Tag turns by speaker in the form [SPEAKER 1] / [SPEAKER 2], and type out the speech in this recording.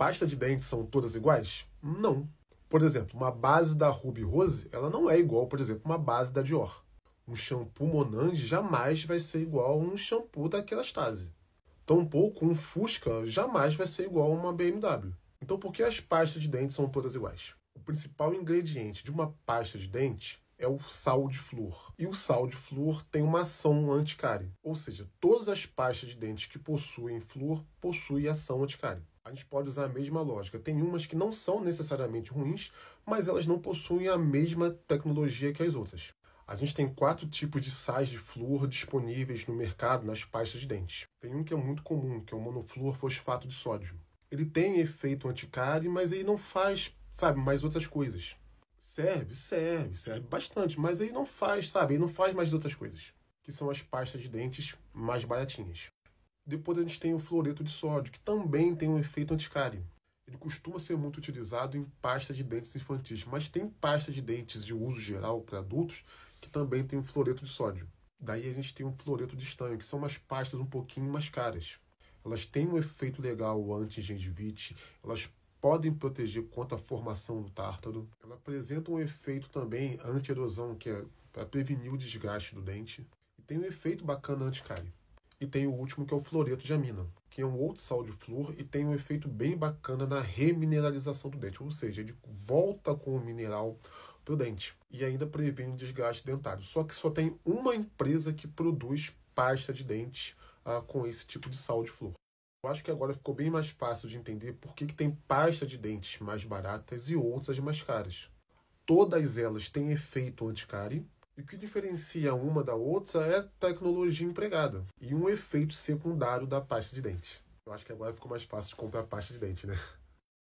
[SPEAKER 1] Pasta de dentes são todas iguais? Não. Por exemplo, uma base da Ruby Rose, ela não é igual, por exemplo, uma base da Dior. Um shampoo Monange jamais vai ser igual a um shampoo daquela Stasi. Tampouco um Fusca jamais vai ser igual a uma BMW. Então por que as pastas de dente são todas iguais? O principal ingrediente de uma pasta de dente é o sal de flúor. E o sal de flúor tem uma ação anticárie, ou seja, todas as pastas de dentes que possuem flúor possuem ação anticárie. A gente pode usar a mesma lógica. Tem umas que não são necessariamente ruins, mas elas não possuem a mesma tecnologia que as outras. A gente tem quatro tipos de sais de flúor disponíveis no mercado nas pastas de dentes. Tem um que é muito comum, que é o monofluorfosfato de sódio. Ele tem efeito anticárie, mas ele não faz, sabe, mais outras coisas. Serve, serve, serve bastante, mas aí não faz, sabe? Ele não faz mais de outras coisas, que são as pastas de dentes mais baratinhas. Depois a gente tem o fluoreto de sódio, que também tem um efeito anticárie. Ele costuma ser muito utilizado em pasta de dentes infantis, mas tem pasta de dentes de uso geral para adultos que também tem um fluoreto de sódio. Daí a gente tem o fluoreto de estanho, que são umas pastas um pouquinho mais caras. Elas têm um efeito legal anti-gengivite, elas podem proteger contra a formação do tártaro. Ela apresenta um efeito também anti-erosão, que é para prevenir o desgaste do dente. E tem um efeito bacana anti-cárie. E tem o último, que é o floreto de amina, que é um outro sal de flúor e tem um efeito bem bacana na remineralização do dente, ou seja, ele volta com o mineral para o dente e ainda previne o desgaste dentário. Só que só tem uma empresa que produz pasta de dente ah, com esse tipo de sal de flúor. Eu acho que agora ficou bem mais fácil de entender por que, que tem pasta de dentes mais baratas e outras mais caras. Todas elas têm efeito anticárie, e o que diferencia uma da outra é a tecnologia empregada e um efeito secundário da pasta de dente. Eu acho que agora ficou mais fácil de comprar pasta de dente, né?